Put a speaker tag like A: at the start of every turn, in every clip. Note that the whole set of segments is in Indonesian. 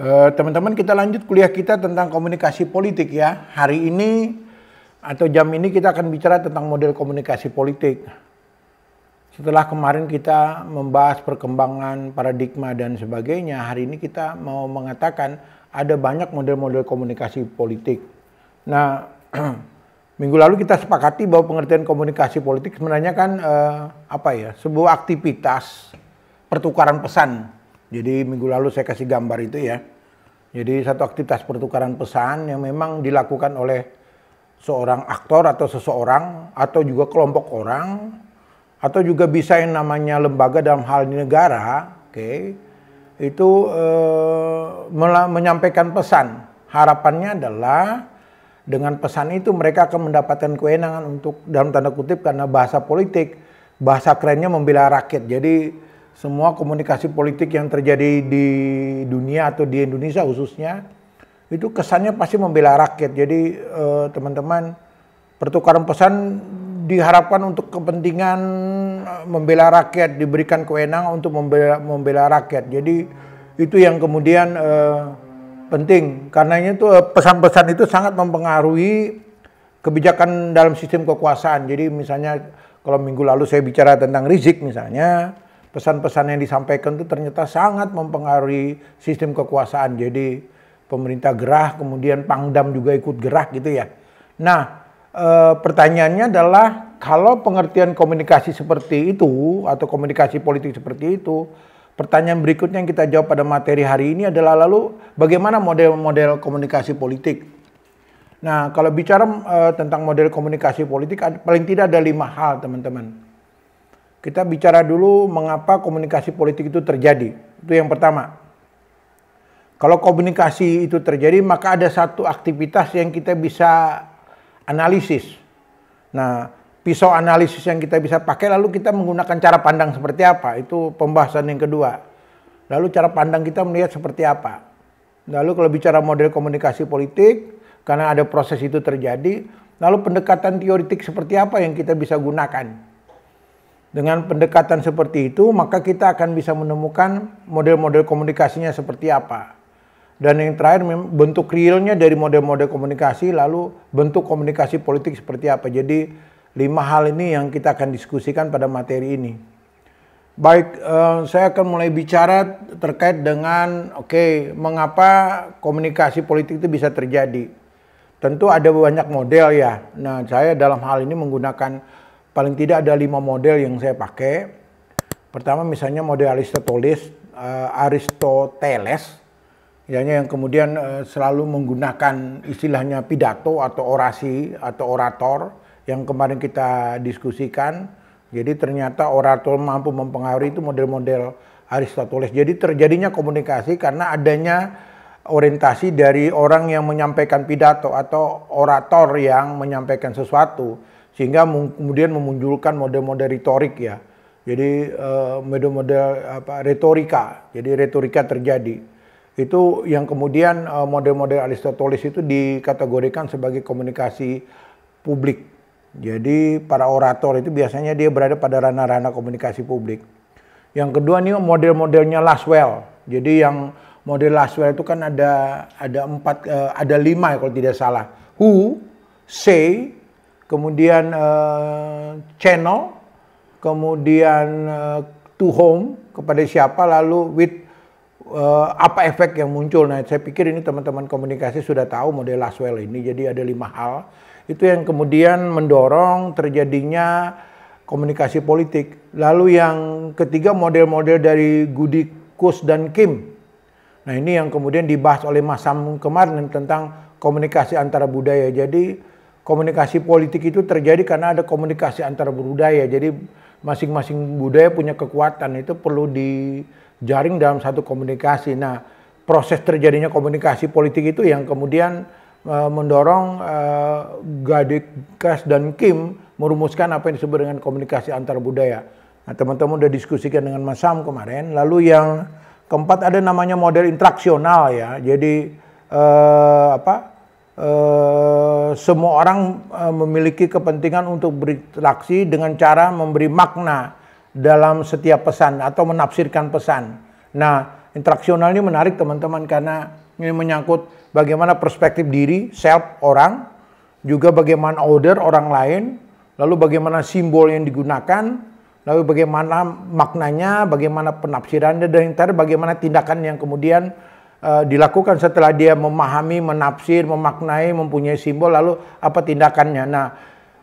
A: Eh, teman-teman kita lanjut kuliah kita tentang komunikasi politik ya. Hari ini atau jam ini kita akan bicara tentang model komunikasi politik. Setelah kemarin kita membahas perkembangan paradigma dan sebagainya, hari ini kita mau mengatakan ada banyak model-model komunikasi politik. Nah, minggu lalu kita sepakati bahwa pengertian komunikasi politik sebenarnya kan eh, apa ya? Sebuah aktivitas pertukaran pesan jadi minggu lalu saya kasih gambar itu ya. Jadi satu aktivitas pertukaran pesan yang memang dilakukan oleh seorang aktor atau seseorang atau juga kelompok orang atau juga bisa yang namanya lembaga dalam hal di negara, oke. Okay, itu uh, menyampaikan pesan. Harapannya adalah dengan pesan itu mereka akan mendapatkan kewenangan untuk dalam tanda kutip karena bahasa politik, bahasa kerennya membela rakyat. Jadi semua komunikasi politik yang terjadi di dunia atau di Indonesia khususnya itu kesannya pasti membela rakyat. Jadi eh, teman-teman pertukaran pesan diharapkan untuk kepentingan eh, membela rakyat diberikan kewenangan untuk membela, membela rakyat. Jadi itu yang kemudian eh, penting karenanya itu eh, pesan-pesan itu sangat mempengaruhi kebijakan dalam sistem kekuasaan. Jadi misalnya kalau minggu lalu saya bicara tentang Rizik misalnya pesan-pesan yang disampaikan itu ternyata sangat mempengaruhi sistem kekuasaan. Jadi pemerintah gerah, kemudian Pangdam juga ikut gerah gitu ya. Nah, e, pertanyaannya adalah kalau pengertian komunikasi seperti itu atau komunikasi politik seperti itu, pertanyaan berikutnya yang kita jawab pada materi hari ini adalah lalu bagaimana model-model komunikasi politik. Nah, kalau bicara e, tentang model komunikasi politik, paling tidak ada lima hal, teman-teman. Kita bicara dulu mengapa komunikasi politik itu terjadi. Itu yang pertama. Kalau komunikasi itu terjadi, maka ada satu aktivitas yang kita bisa analisis. Nah, pisau analisis yang kita bisa pakai, lalu kita menggunakan cara pandang seperti apa? Itu pembahasan yang kedua. Lalu cara pandang kita melihat seperti apa? Lalu kalau bicara model komunikasi politik, karena ada proses itu terjadi, lalu pendekatan teoritik seperti apa yang kita bisa gunakan? Dengan pendekatan seperti itu, maka kita akan bisa menemukan model-model komunikasinya seperti apa. Dan yang terakhir, bentuk realnya dari model-model komunikasi, lalu bentuk komunikasi politik seperti apa. Jadi, lima hal ini yang kita akan diskusikan pada materi ini. Baik, eh, saya akan mulai bicara terkait dengan, oke, okay, mengapa komunikasi politik itu bisa terjadi. Tentu ada banyak model ya. Nah, saya dalam hal ini menggunakan paling tidak ada lima model yang saya pakai. Pertama misalnya model Aristoteles, uh, Aristoteles, yang kemudian uh, selalu menggunakan istilahnya pidato atau orasi atau orator yang kemarin kita diskusikan. Jadi ternyata orator mampu mempengaruhi itu model-model Aristoteles. Jadi terjadinya komunikasi karena adanya orientasi dari orang yang menyampaikan pidato atau orator yang menyampaikan sesuatu sehingga kemudian memunculkan mode-mode retorik ya. Jadi eh, mode-mode apa retorika. Jadi retorika terjadi. Itu yang kemudian eh, model mode-mode Aristoteles itu dikategorikan sebagai komunikasi publik. Jadi para orator itu biasanya dia berada pada ranah-ranah komunikasi publik. Yang kedua nih model-modelnya Laswell. Jadi yang model Laswell itu kan ada ada empat eh, ada lima ya kalau tidak salah. Who, say, kemudian uh, channel, kemudian uh, to home kepada siapa, lalu with uh, apa efek yang muncul. Nah, saya pikir ini teman-teman komunikasi sudah tahu model Laswell ini. Jadi ada lima hal itu yang kemudian mendorong terjadinya komunikasi politik. Lalu yang ketiga model-model dari Gudi Kus dan Kim. Nah, ini yang kemudian dibahas oleh Mas Sam kemarin tentang komunikasi antara budaya. Jadi komunikasi politik itu terjadi karena ada komunikasi antar budaya. Jadi masing-masing budaya punya kekuatan itu perlu dijaring dalam satu komunikasi. Nah, proses terjadinya komunikasi politik itu yang kemudian e, mendorong e, eh, Gadikas dan Kim merumuskan apa yang disebut dengan komunikasi antar budaya. Nah, teman-teman udah diskusikan dengan Mas Sam kemarin. Lalu yang keempat ada namanya model interaksional ya. Jadi eh, apa? Eh, semua orang eh, memiliki kepentingan untuk berinteraksi dengan cara memberi makna dalam setiap pesan atau menafsirkan pesan. Nah, interaksional ini menarik teman-teman karena ini menyangkut bagaimana perspektif diri, self orang, juga bagaimana order orang lain, lalu bagaimana simbol yang digunakan, lalu bagaimana maknanya, bagaimana penafsirannya, dan yang terakhir bagaimana tindakan yang kemudian Eh, dilakukan setelah dia memahami, menafsir, memaknai, mempunyai simbol lalu apa tindakannya. Nah,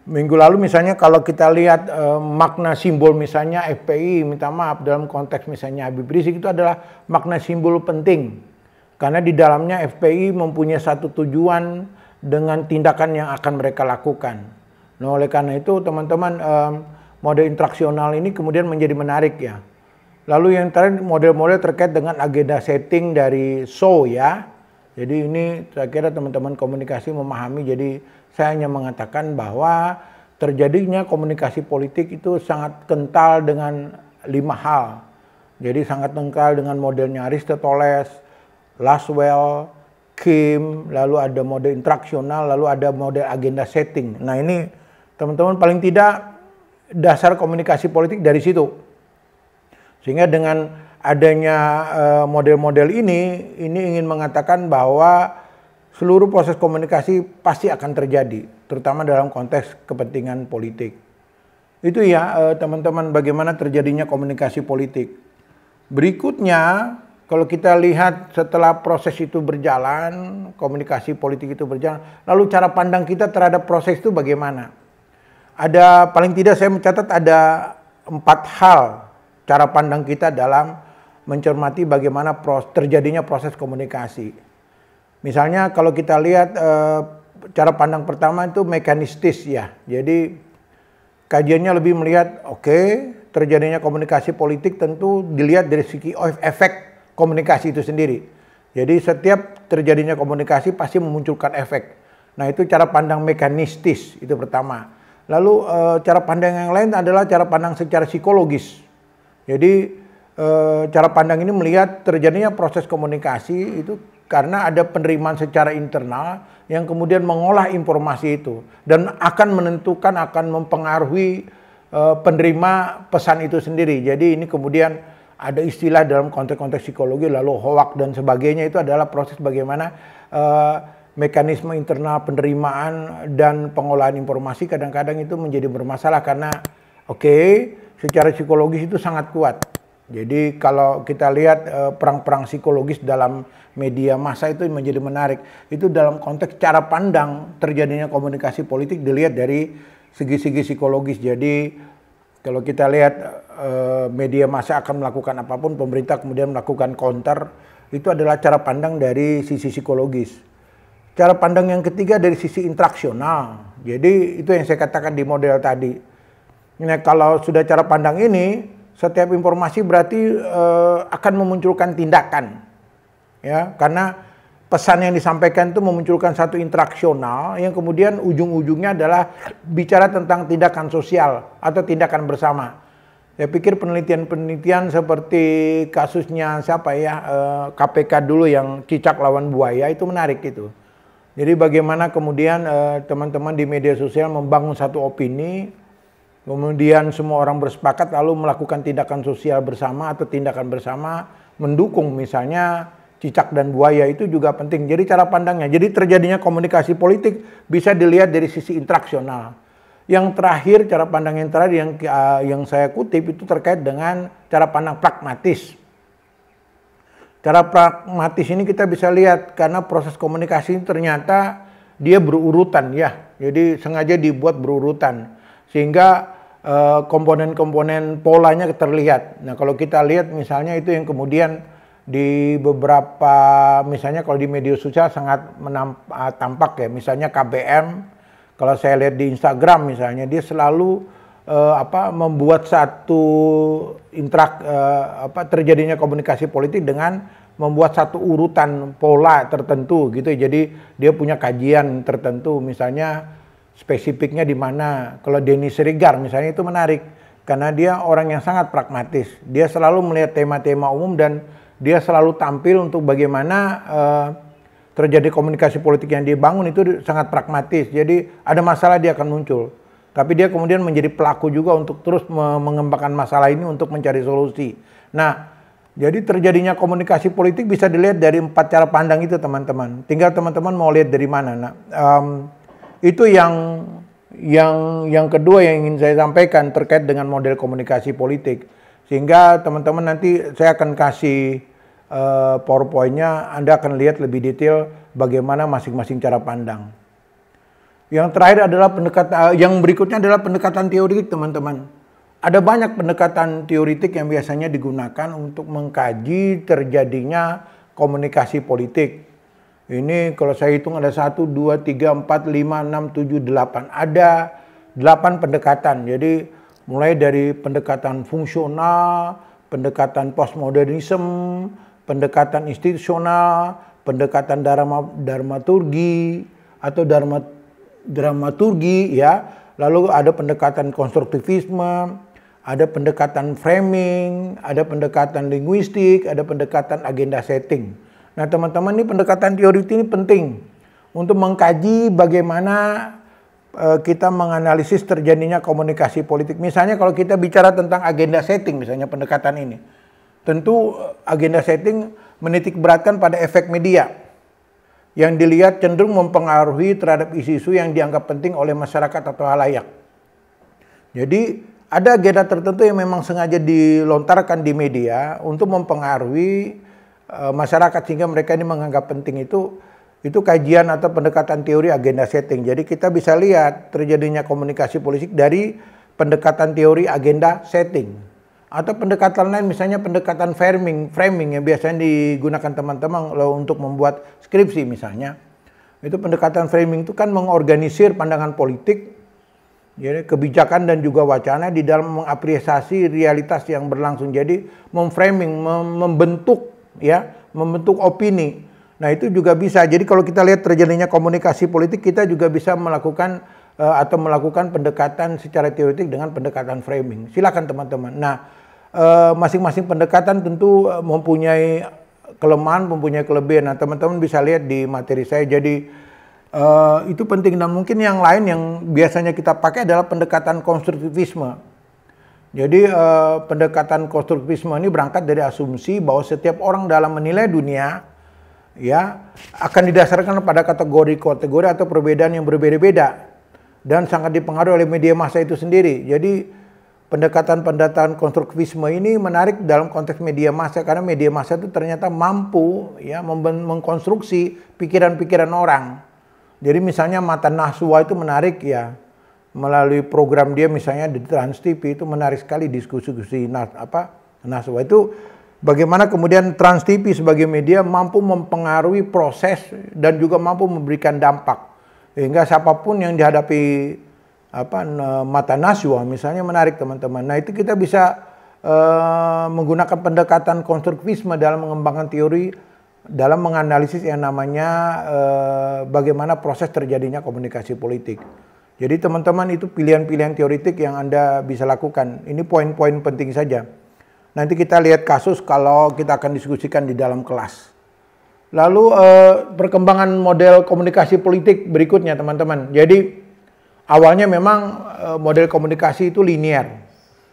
A: minggu lalu misalnya kalau kita lihat e, makna simbol misalnya FPI minta maaf dalam konteks misalnya Habib Rizik itu adalah makna simbol penting. Karena di dalamnya FPI mempunyai satu tujuan dengan tindakan yang akan mereka lakukan. Nah, oleh karena itu teman-teman model eh, mode interaksional ini kemudian menjadi menarik ya. Lalu yang terakhir model-model terkait dengan agenda setting dari so, ya. Jadi ini saya kira teman-teman komunikasi memahami. Jadi saya hanya mengatakan bahwa terjadinya komunikasi politik itu sangat kental dengan lima hal. Jadi sangat kental dengan modelnya Aristoteles, Laswell, Kim, lalu ada model interaksional, lalu ada model agenda setting. Nah ini teman-teman paling tidak dasar komunikasi politik dari situ. Sehingga dengan adanya eh, model-model ini, ini ingin mengatakan bahwa seluruh proses komunikasi pasti akan terjadi, terutama dalam konteks kepentingan politik. Itu ya eh, teman-teman bagaimana terjadinya komunikasi politik. Berikutnya, kalau kita lihat setelah proses itu berjalan, komunikasi politik itu berjalan, lalu cara pandang kita terhadap proses itu bagaimana? Ada paling tidak saya mencatat ada empat hal cara pandang kita dalam mencermati bagaimana terjadinya proses komunikasi. Misalnya kalau kita lihat eh, cara pandang pertama itu mekanistis ya. Jadi kajiannya lebih melihat oke okay, terjadinya komunikasi politik tentu dilihat dari segi efek komunikasi itu sendiri. Jadi setiap terjadinya komunikasi pasti memunculkan efek. Nah itu cara pandang mekanistis itu pertama. Lalu eh, cara pandang yang lain adalah cara pandang secara psikologis. Jadi e, cara pandang ini melihat terjadinya proses komunikasi itu karena ada penerimaan secara internal yang kemudian mengolah informasi itu dan akan menentukan akan mempengaruhi e, penerima pesan itu sendiri. Jadi ini kemudian ada istilah dalam konteks-konteks psikologi lalu hoak dan sebagainya itu adalah proses bagaimana e, mekanisme internal penerimaan dan pengolahan informasi kadang-kadang itu menjadi bermasalah karena oke okay, secara psikologis itu sangat kuat. Jadi kalau kita lihat eh, perang-perang psikologis dalam media massa itu menjadi menarik. Itu dalam konteks cara pandang terjadinya komunikasi politik dilihat dari segi-segi psikologis. Jadi kalau kita lihat eh, media massa akan melakukan apapun, pemerintah kemudian melakukan counter, itu adalah cara pandang dari sisi psikologis. Cara pandang yang ketiga dari sisi interaksional. Jadi itu yang saya katakan di model tadi Nah, kalau sudah cara pandang ini, setiap informasi berarti eh, akan memunculkan tindakan. Ya, karena pesan yang disampaikan itu memunculkan satu interaksional yang kemudian ujung-ujungnya adalah bicara tentang tindakan sosial atau tindakan bersama. Saya pikir penelitian-penelitian seperti kasusnya siapa ya KPK eh, dulu yang cicak lawan buaya itu menarik itu. Jadi bagaimana kemudian eh, teman-teman di media sosial membangun satu opini kemudian semua orang bersepakat lalu melakukan tindakan sosial bersama atau tindakan bersama mendukung misalnya cicak dan buaya itu juga penting. Jadi cara pandangnya. Jadi terjadinya komunikasi politik bisa dilihat dari sisi interaksional. Yang terakhir cara pandang yang terakhir yang uh, yang saya kutip itu terkait dengan cara pandang pragmatis. Cara pragmatis ini kita bisa lihat karena proses komunikasi ternyata dia berurutan ya. Jadi sengaja dibuat berurutan sehingga Eh, komponen-komponen polanya terlihat. Nah, kalau kita lihat misalnya itu yang kemudian di beberapa misalnya kalau di media sosial sangat menamp, eh, tampak ya, misalnya KBM kalau saya lihat di Instagram misalnya dia selalu eh, apa membuat satu interak eh, apa terjadinya komunikasi politik dengan membuat satu urutan pola tertentu gitu. Jadi dia punya kajian tertentu misalnya spesifiknya di mana. Kalau Denis Serigar misalnya itu menarik karena dia orang yang sangat pragmatis. Dia selalu melihat tema-tema umum dan dia selalu tampil untuk bagaimana uh, terjadi komunikasi politik yang dibangun itu sangat pragmatis. Jadi ada masalah dia akan muncul. Tapi dia kemudian menjadi pelaku juga untuk terus mengembangkan masalah ini untuk mencari solusi. Nah, jadi terjadinya komunikasi politik bisa dilihat dari empat cara pandang itu teman-teman. Tinggal teman-teman mau lihat dari mana. Nah, um, itu yang yang yang kedua yang ingin saya sampaikan terkait dengan model komunikasi politik. Sehingga teman-teman nanti saya akan kasih uh, PowerPoint-nya, Anda akan lihat lebih detail bagaimana masing-masing cara pandang. Yang terakhir adalah pendekatan eh, yang berikutnya adalah pendekatan teoritik teman-teman. Ada banyak pendekatan teoritik yang biasanya digunakan untuk mengkaji terjadinya komunikasi politik ini kalau saya hitung ada 1, 2, 3, 4, 5, 6, 7, 8. Ada 8 pendekatan. Jadi mulai dari pendekatan fungsional, pendekatan postmodernisme, pendekatan institusional, pendekatan dharma, dramaturgi, atau dharma, dramaturgi ya. Lalu ada pendekatan konstruktivisme, ada pendekatan framing, ada pendekatan linguistik, ada pendekatan agenda setting. Nah teman-teman ini pendekatan teori ini penting untuk mengkaji bagaimana eh, kita menganalisis terjadinya komunikasi politik. Misalnya kalau kita bicara tentang agenda setting, misalnya pendekatan ini. Tentu eh, agenda setting menitik beratkan pada efek media yang dilihat cenderung mempengaruhi terhadap isu-isu yang dianggap penting oleh masyarakat atau halayak. Jadi ada agenda tertentu yang memang sengaja dilontarkan di media untuk mempengaruhi Eh, masyarakat sehingga mereka ini menganggap penting itu itu kajian atau pendekatan teori agenda setting. Jadi kita bisa lihat terjadinya komunikasi politik dari pendekatan teori agenda setting atau pendekatan lain misalnya pendekatan framing framing yang biasanya digunakan teman-teman loh untuk membuat skripsi misalnya itu pendekatan framing itu kan mengorganisir pandangan politik jadi ya, kebijakan dan juga wacana di dalam mengapresiasi realitas yang berlangsung jadi memframing membentuk ya, membentuk opini. Nah, itu juga bisa. Jadi kalau kita lihat terjadinya komunikasi politik, kita juga bisa melakukan uh, atau melakukan pendekatan secara teoretik dengan pendekatan framing. Silakan teman-teman. Nah, eh, masing-masing uh, pendekatan tentu eh, mempunyai kelemahan, mempunyai kelebihan. Nah, teman-teman bisa lihat di materi saya. Jadi Uh, itu penting dan mungkin yang lain yang biasanya kita pakai adalah pendekatan konstruktivisme jadi eh, pendekatan konstruktivisme ini berangkat dari asumsi bahwa setiap orang dalam menilai dunia ya akan didasarkan pada kategori-kategori atau perbedaan yang berbeda-beda dan sangat dipengaruhi oleh media massa itu sendiri. Jadi pendekatan-pendekatan konstruktivisme ini menarik dalam konteks media massa karena media massa itu ternyata mampu ya mengkonstruksi pikiran-pikiran orang. Jadi misalnya mata Nahsua itu menarik ya melalui program dia misalnya di Trans TV itu menarik sekali diskusi-diskusi nas apa naswa itu bagaimana kemudian Trans TV sebagai media mampu mempengaruhi proses dan juga mampu memberikan dampak sehingga siapapun yang dihadapi apa mata naswa misalnya menarik teman-teman. Nah, itu kita bisa uh, menggunakan pendekatan konstruktivisme dalam mengembangkan teori dalam menganalisis yang namanya uh, bagaimana proses terjadinya komunikasi politik. Jadi teman-teman itu pilihan-pilihan teoritik yang Anda bisa lakukan. Ini poin-poin penting saja. Nanti kita lihat kasus kalau kita akan diskusikan di dalam kelas. Lalu eh, perkembangan model komunikasi politik berikutnya teman-teman. Jadi awalnya memang eh, model komunikasi itu linier.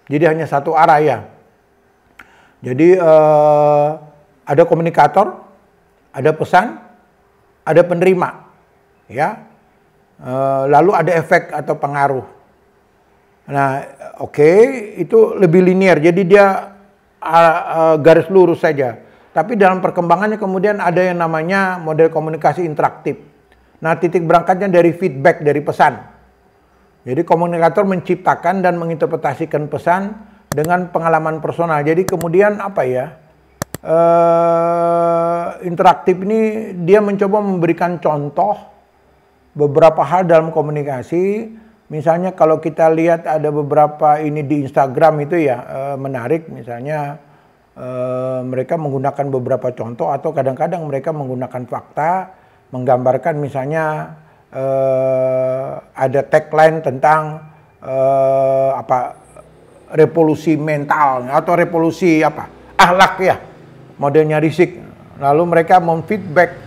A: Jadi hanya satu arah ya. Jadi eh, ada komunikator, ada pesan, ada penerima. Ya, Eh, lalu ada efek atau pengaruh. Nah, oke, okay, itu lebih linier. Jadi dia garis lurus saja. Tapi dalam perkembangannya kemudian ada yang namanya model komunikasi interaktif. Nah, titik berangkatnya dari feedback dari pesan. Jadi komunikator menciptakan dan menginterpretasikan pesan dengan pengalaman personal. Jadi kemudian apa ya? Uh, interaktif ini dia mencoba memberikan contoh beberapa hal dalam komunikasi misalnya kalau kita lihat ada beberapa ini di Instagram itu ya e, menarik misalnya e, mereka menggunakan beberapa contoh atau kadang-kadang mereka menggunakan fakta menggambarkan misalnya e, ada tagline tentang e, apa revolusi mental atau revolusi apa ahlak ya modelnya risik lalu mereka memfeedback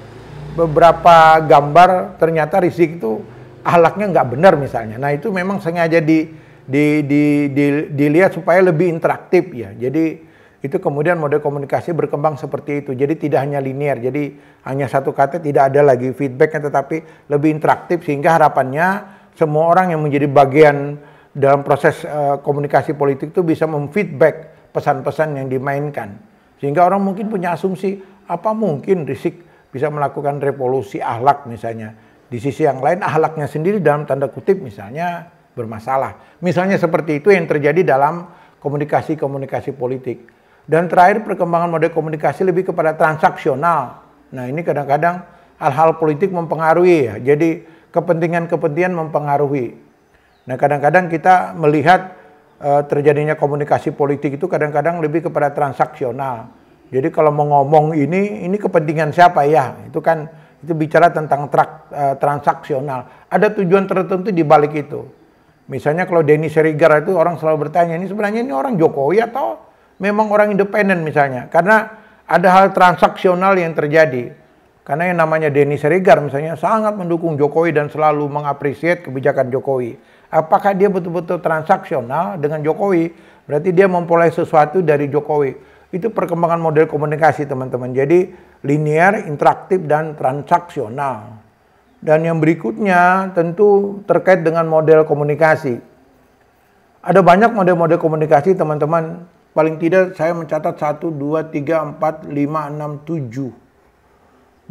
A: beberapa gambar ternyata Rizik itu ahlaknya nggak benar misalnya. Nah itu memang sengaja di, di, di, di, dilihat supaya lebih interaktif ya. Jadi itu kemudian model komunikasi berkembang seperti itu. Jadi tidak hanya linear, jadi hanya satu kata tidak ada lagi feedbacknya tetapi lebih interaktif sehingga harapannya semua orang yang menjadi bagian dalam proses uh, komunikasi politik itu bisa memfeedback pesan-pesan yang dimainkan. Sehingga orang mungkin punya asumsi, apa mungkin Rizik bisa melakukan revolusi ahlak misalnya. Di sisi yang lain ahlaknya sendiri dalam tanda kutip misalnya bermasalah. Misalnya seperti itu yang terjadi dalam komunikasi-komunikasi politik. Dan terakhir perkembangan model komunikasi lebih kepada transaksional. Nah ini kadang-kadang hal-hal politik mempengaruhi ya. Jadi kepentingan-kepentingan mempengaruhi. Nah kadang-kadang kita melihat eh, terjadinya komunikasi politik itu kadang-kadang lebih kepada transaksional. Jadi kalau mau ngomong ini, ini kepentingan siapa ya? Itu kan itu bicara tentang trak, e, transaksional. Ada tujuan tertentu di balik itu. Misalnya kalau Denny Serigar itu orang selalu bertanya, ini sebenarnya ini orang Jokowi atau memang orang independen misalnya? Karena ada hal transaksional yang terjadi. Karena yang namanya Denny Serigar misalnya sangat mendukung Jokowi dan selalu mengapresiasi kebijakan Jokowi. Apakah dia betul-betul transaksional dengan Jokowi? Berarti dia memperoleh sesuatu dari Jokowi itu perkembangan model komunikasi teman-teman. Jadi linear, interaktif, dan transaksional. Dan yang berikutnya tentu terkait dengan model komunikasi. Ada banyak model-model komunikasi teman-teman. Paling tidak saya mencatat 1, 2, 3, 4, 5, 6, 7.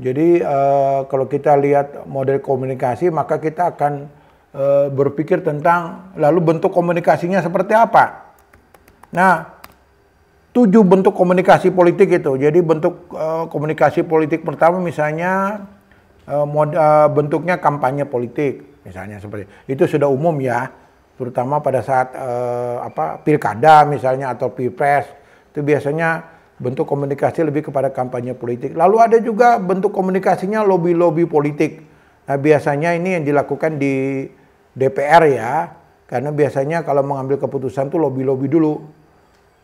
A: Jadi eh, kalau kita lihat model komunikasi maka kita akan eh, berpikir tentang lalu bentuk komunikasinya seperti apa. Nah tujuh bentuk komunikasi politik itu. Jadi bentuk uh, komunikasi politik pertama misalnya uh, mod, uh, bentuknya kampanye politik misalnya seperti itu sudah umum ya terutama pada saat uh, apa pilkada misalnya atau pilpres itu biasanya bentuk komunikasi lebih kepada kampanye politik. Lalu ada juga bentuk komunikasinya lobby-lobby politik. Nah, biasanya ini yang dilakukan di DPR ya, karena biasanya kalau mengambil keputusan tuh lobby-lobby dulu.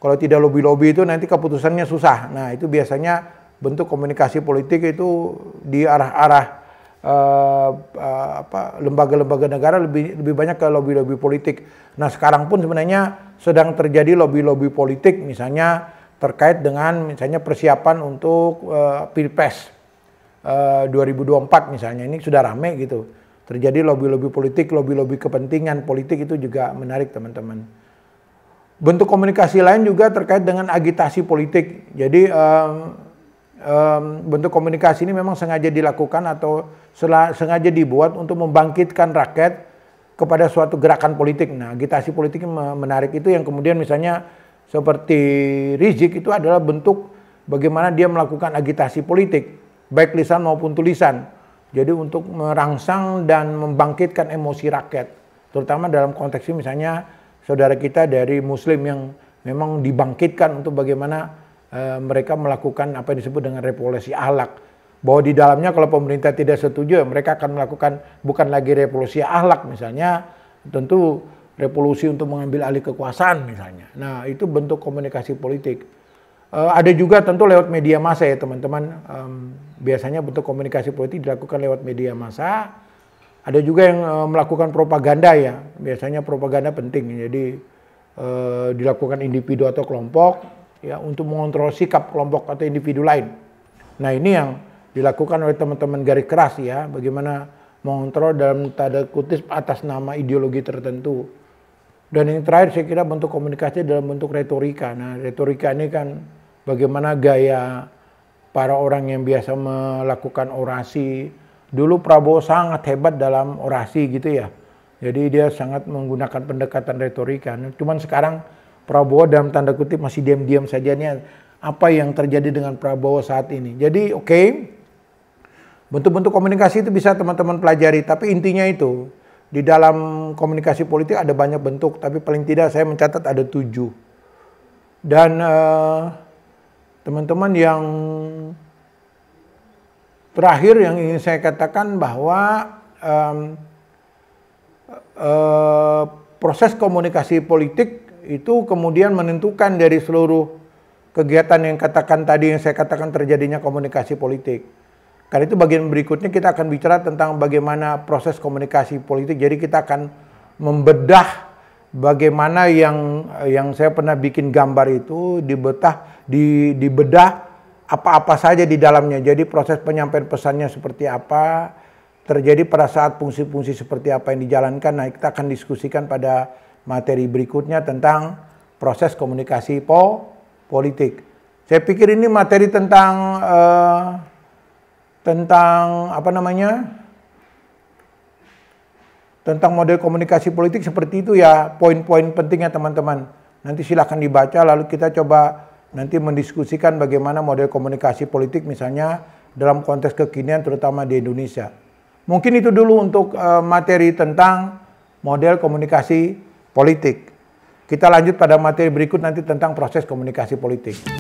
A: Kalau tidak lobby-lobby itu nanti keputusannya susah. Nah, itu biasanya bentuk komunikasi politik itu di arah-arah Uh, lembaga-lembaga negara lebih lebih banyak ke lobby-lobby politik. Nah, sekarang pun sebenarnya sedang terjadi lobby-lobby politik misalnya terkait dengan misalnya persiapan untuk uh, Pilpres uh, 2024 misalnya. Ini sudah rame gitu. Terjadi lobby-lobby politik, lobby-lobby kepentingan politik itu juga menarik teman-teman. Bentuk komunikasi lain juga terkait dengan agitasi politik. Jadi um, um, bentuk komunikasi ini memang sengaja dilakukan atau sengaja dibuat untuk membangkitkan rakyat kepada suatu gerakan politik. Nah, agitasi politik menarik itu yang kemudian misalnya seperti Rizik itu adalah bentuk bagaimana dia melakukan agitasi politik, baik lisan maupun tulisan. Jadi untuk merangsang dan membangkitkan emosi rakyat, terutama dalam konteks misalnya saudara kita dari Muslim yang memang dibangkitkan untuk bagaimana e, mereka melakukan apa yang disebut dengan revolusi ahlak. Bahwa di dalamnya kalau pemerintah tidak setuju, ya mereka akan melakukan bukan lagi revolusi ahlak misalnya, tentu revolusi untuk mengambil alih kekuasaan misalnya. Nah itu bentuk komunikasi politik. E, ada juga tentu lewat media massa ya teman-teman. E, biasanya bentuk komunikasi politik dilakukan lewat media massa ada juga yang e, melakukan propaganda ya, biasanya propaganda penting. Jadi e, dilakukan individu atau kelompok ya untuk mengontrol sikap kelompok atau individu lain. Nah ini yang dilakukan oleh teman-teman garis keras ya, bagaimana mengontrol dalam tanda kutip atas nama ideologi tertentu. Dan yang terakhir saya kira bentuk komunikasi dalam bentuk retorika. Nah retorika ini kan bagaimana gaya para orang yang biasa melakukan orasi, dulu Prabowo sangat hebat dalam orasi gitu ya. Jadi dia sangat menggunakan pendekatan retorika. Nah, cuman sekarang Prabowo dalam tanda kutip masih diam-diam saja nih apa yang terjadi dengan Prabowo saat ini. Jadi oke, okay, bentuk-bentuk komunikasi itu bisa teman-teman pelajari. Tapi intinya itu, di dalam komunikasi politik ada banyak bentuk. Tapi paling tidak saya mencatat ada tujuh. Dan eh, teman-teman uh, teman -teman yang Terakhir yang ingin saya katakan bahwa um, uh, proses komunikasi politik itu kemudian menentukan dari seluruh kegiatan yang katakan tadi yang saya katakan terjadinya komunikasi politik. Karena itu bagian berikutnya kita akan bicara tentang bagaimana proses komunikasi politik. Jadi kita akan membedah bagaimana yang yang saya pernah bikin gambar itu dibetah di dibedah apa-apa saja di dalamnya. Jadi proses penyampaian pesannya seperti apa, terjadi pada saat fungsi-fungsi seperti apa yang dijalankan. Nah, kita akan diskusikan pada materi berikutnya tentang proses komunikasi po politik. Saya pikir ini materi tentang eh, tentang apa namanya? Tentang model komunikasi politik seperti itu ya, poin-poin pentingnya teman-teman. Nanti silahkan dibaca lalu kita coba nanti mendiskusikan bagaimana model komunikasi politik misalnya dalam konteks kekinian terutama di Indonesia. Mungkin itu dulu untuk eh, materi tentang model komunikasi politik. Kita lanjut pada materi berikut nanti tentang proses komunikasi politik.